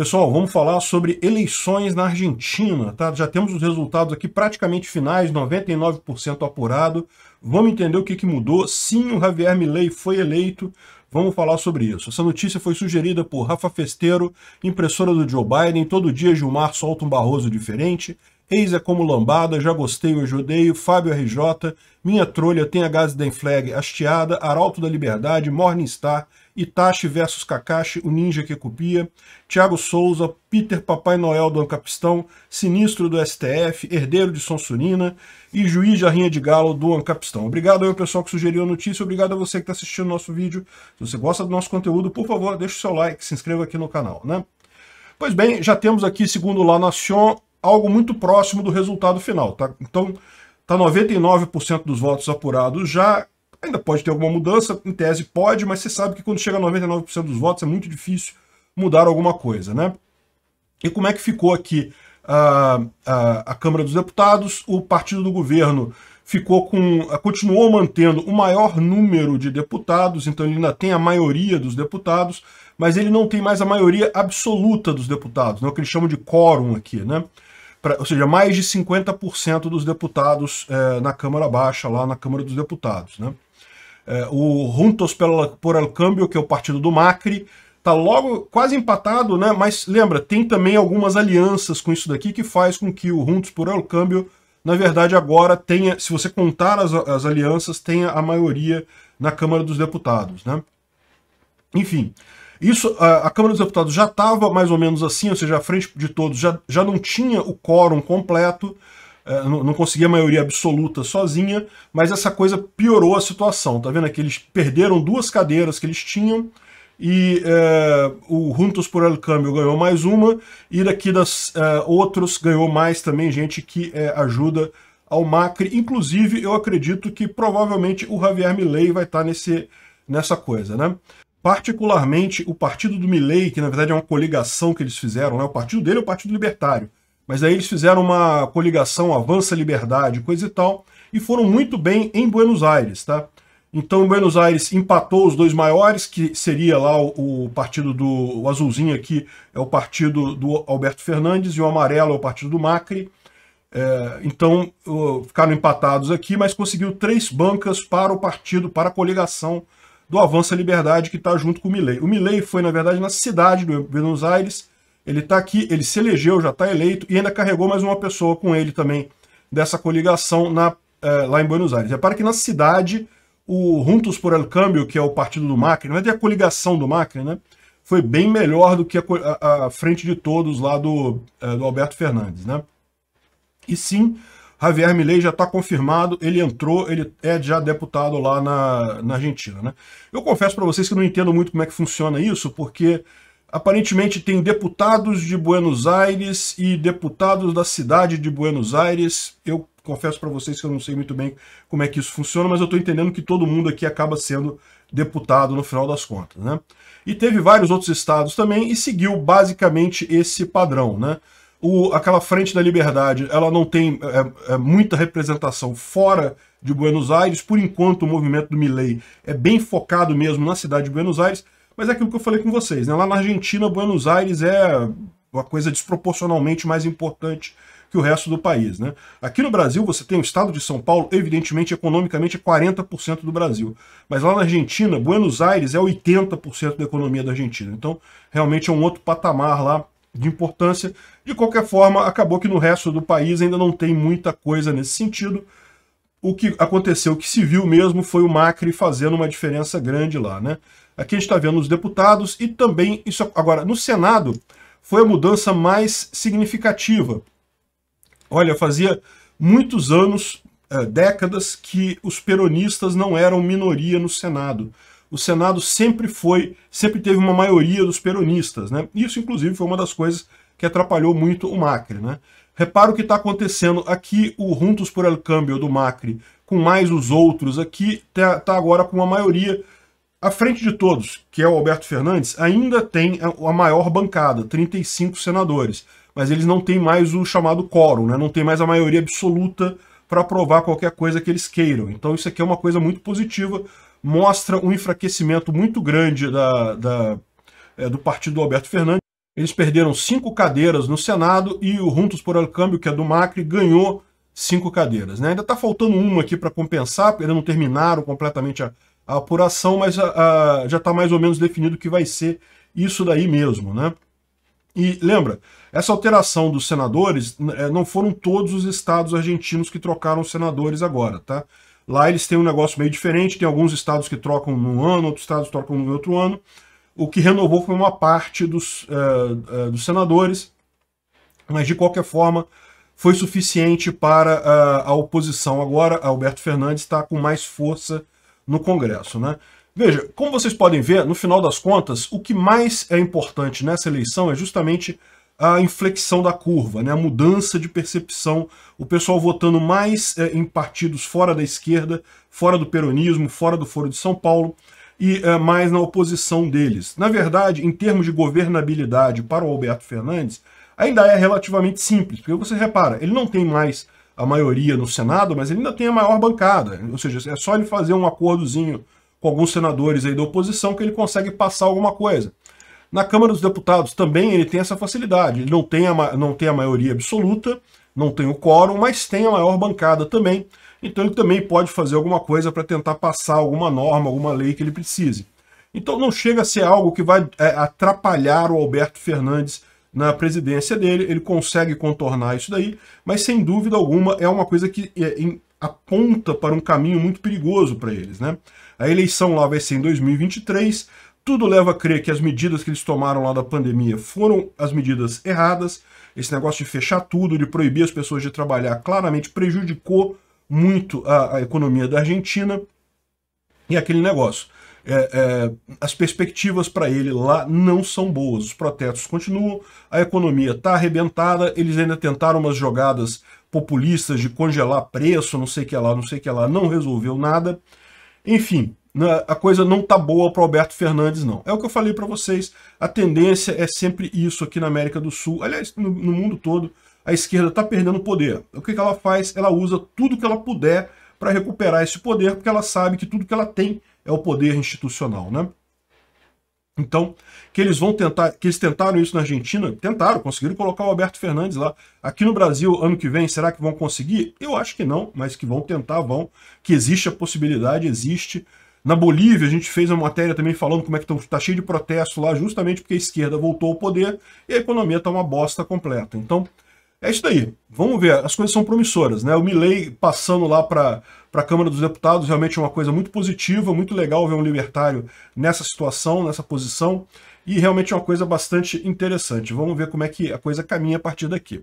Pessoal, vamos falar sobre eleições na Argentina, tá? Já temos os resultados aqui praticamente finais, 99% apurado. Vamos entender o que, que mudou. Sim, o Javier Milei foi eleito. Vamos falar sobre isso. Essa notícia foi sugerida por Rafa Festeiro, impressora do Joe Biden. Todo dia Gilmar solta um Barroso diferente. Eis é como lambada, já gostei, hoje odeio, Fábio RJ, minha trolha tem a gás da flag hasteada, Arauto da Liberdade, Morningstar, Itachi versus Kakashi, o Ninja que copia, Thiago Souza, Peter Papai Noel do Ancapistão, Sinistro do STF, Herdeiro de Sonsurina e Juiz Jarrinha de Galo do Ancapistão. Obrigado ao pessoal que sugeriu a notícia, obrigado a você que está assistindo o nosso vídeo. Se você gosta do nosso conteúdo, por favor, deixe o seu like, se inscreva aqui no canal, né? Pois bem, já temos aqui, segundo La Nation, algo muito próximo do resultado final, tá? Então, tá 99% dos votos apurados já, Ainda pode ter alguma mudança, em tese pode, mas você sabe que quando chega a 99% dos votos é muito difícil mudar alguma coisa, né? E como é que ficou aqui a, ah, a, ah, a Câmara dos Deputados? O partido do governo ficou com ah, continuou mantendo o maior número de deputados, então ele ainda tem a maioria dos deputados, mas ele não tem mais a maioria absoluta dos deputados, né? o que eles chamam de quórum aqui, né? pra, ou seja, mais de 50% dos deputados é, na Câmara Baixa, lá na Câmara dos Deputados. Né? É, o Juntos por El Câmbio, que é o partido do Macri, tá logo quase empatado, né? mas lembra, tem também algumas alianças com isso daqui que faz com que o Juntos por El Câmbio, na verdade, agora tenha, se você contar as, as alianças, tenha a maioria na Câmara dos Deputados. Né? Enfim, isso, a, a Câmara dos Deputados já estava mais ou menos assim, ou seja, à frente de todos, já, já não tinha o quórum completo, é, não, não, conseguia a maioria absoluta sozinha, mas essa coisa piorou a situação. Tá vendo aqui? É eles perderam duas cadeiras que eles tinham e é, o Juntos por El Câmbio ganhou mais uma, e daqui das é, outros ganhou mais também gente que é, ajuda ao Macri. Inclusive, eu acredito que provavelmente o Javier Milei vai estar tá nesse, nessa coisa, né? particularmente o partido do Milley, que na verdade é uma coligação que eles fizeram, né? o partido dele é o Partido Libertário, mas aí eles fizeram uma coligação Avança Liberdade, coisa e tal, e foram muito bem em Buenos Aires, tá? Então Buenos Aires empatou os dois maiores, que seria lá o, o partido do o azulzinho aqui, é o partido do Alberto Fernandes, e o amarelo é o partido do Macri, é, então ficaram empatados aqui, mas conseguiu três bancas para o partido, para a coligação do Avança Liberdade, que está junto com o Milley. O Milley foi, na verdade, na cidade de Buenos Aires, ele está aqui, ele se elegeu, já está eleito, e ainda carregou mais uma pessoa com ele também, dessa coligação na, eh, lá em Buenos Aires. Repara que na cidade, o Juntos por El Câmbio, que é o partido do Macri, não é a coligação do Macri, né? foi bem melhor do que a, a, a frente de todos lá do, eh, do Alberto Fernandes. Né? E sim, Javier Milei já está confirmado, ele entrou, ele é já deputado lá na, na Argentina. Né? Eu confesso para vocês que não entendo muito como é que funciona isso, porque aparentemente tem deputados de Buenos Aires e deputados da cidade de Buenos Aires. Eu confesso para vocês que eu não sei muito bem como é que isso funciona, mas eu estou entendendo que todo mundo aqui acaba sendo deputado no final das contas. Né? E teve vários outros estados também e seguiu basicamente esse padrão. Né? o, aquela frente da liberdade ela não tem é, é, muita representação fora de Buenos Aires. Por enquanto, o movimento do Milley é bem focado mesmo na cidade de Buenos Aires. Mas é aquilo que eu falei com vocês, né? Lá na Argentina, Buenos Aires é uma coisa desproporcionalmente mais importante que o resto do país. Né? Aqui no Brasil, você tem o estado de São Paulo, evidentemente, economicamente, é 40% do Brasil. Mas lá na Argentina, Buenos Aires é 80% da economia da Argentina. Então, realmente é um outro patamar lá de importância. De qualquer forma, acabou que no resto do país ainda não tem muita coisa nesse sentido. O que aconteceu, o que se viu mesmo, foi o Macri fazendo uma diferença grande lá, né? Aqui a gente está vendo os deputados e também isso agora no Senado foi a mudança mais significativa. Olha, fazia muitos anos, eh, décadas, que os peronistas não eram minoria no Senado o Senado sempre foi, sempre teve uma maioria dos peronistas, né? Isso, inclusive, foi uma das coisas que atrapalhou muito o Macri, né? Repara o que está acontecendo aqui, o Juntos por El Câmbio do Macri, com mais os outros aqui, está tá agora com uma maioria à frente de todos, que é o Alberto Fernandes, ainda tem a maior bancada, 35 senadores, mas eles não têm mais o chamado quórum, né? não tem mais a maioria absoluta para aprovar qualquer coisa que eles queiram. Então isso aqui é uma coisa muito positiva mostra um enfraquecimento muito grande da, da é, do partido do Alberto Fernandes. Eles perderam cinco cadeiras no Senado e o Juntos por alcâmbio que é do Macri, ganhou cinco cadeiras. Né? Ainda está faltando uma aqui para compensar, porque eles não terminaram completamente a, a apuração, mas a, a, já está mais ou menos definido que vai ser isso daí mesmo. Né? E lembra, essa alteração dos senadores é, não foram todos os estados argentinos que trocaram os senadores agora, tá? Lá eles têm um negócio meio diferente, tem alguns estados que trocam num ano, outros estados trocam no outro ano. O que renovou foi uma parte dos, uh, uh, dos senadores, mas de qualquer forma foi suficiente para uh, a oposição. Agora, Alberto Fernandes está com mais força no Congresso. Né? Veja, como vocês podem ver, no final das contas, o que mais é importante nessa eleição é justamente a inflexão da curva, né, a mudança de percepção, o pessoal votando mais é, em partidos fora da esquerda, fora do peronismo, fora do Foro de São Paulo, e é, mais na oposição deles. Na verdade, em termos de governabilidade para o Alberto Fernandes, ainda é relativamente simples, porque você repara, ele não tem mais a maioria no Senado, mas ele ainda tem a maior bancada, ou seja, é só ele fazer um acordozinho com alguns senadores aí da oposição que ele consegue passar alguma coisa. Na Câmara dos Deputados também ele tem essa facilidade. Ele não tem a, não tem a maioria absoluta, não tem o quórum, mas tem a maior bancada também. Então ele também pode fazer alguma coisa para tentar passar alguma norma, alguma lei que ele precise. Então não chega a ser algo que vai é, atrapalhar o Alberto Fernandes na presidência dele, ele consegue contornar isso daí, mas sem dúvida alguma é uma coisa que é, em, aponta para um caminho muito perigoso para eles. Né? A eleição lá vai ser em 2023, tudo leva a crer que as medidas que eles tomaram lá da pandemia foram as medidas erradas. Esse negócio de fechar tudo, de proibir as pessoas de trabalhar, claramente prejudicou muito a, a economia da Argentina. E aquele negócio. É, é, as perspectivas para ele lá não são boas. Os protestos continuam, a economia está arrebentada, eles ainda tentaram umas jogadas populistas de congelar preço, não sei o que lá, não sei o que lá, não resolveu nada. Enfim, né, a coisa não tá boa para Alberto Fernandes, não. É o que eu falei para vocês, a tendência é sempre isso aqui na América do Sul, aliás, no, no mundo todo, a esquerda está perdendo poder. O que, que ela faz? Ela usa tudo que ela puder para recuperar esse poder, porque ela sabe que tudo que ela tem é o poder institucional, né? Então, que eles vão tentar, que eles tentaram isso na Argentina, tentaram, conseguiram colocar o Alberto Fernandes lá. Aqui no Brasil, ano que vem, será que vão conseguir? Eu acho que não, mas que vão tentar, vão. Que existe a possibilidade, existe. Na Bolívia, a gente fez uma matéria também falando como é que está cheio de protesto lá, justamente porque a esquerda voltou ao poder e a economia está uma bosta completa. Então, é isso daí. Vamos ver, as coisas são promissoras, né? O Milley passando lá para a Câmara dos Deputados realmente é uma coisa muito positiva, muito legal ver um libertário nessa situação, nessa posição, e realmente é uma coisa bastante interessante. Vamos ver como é que a coisa caminha a partir daqui.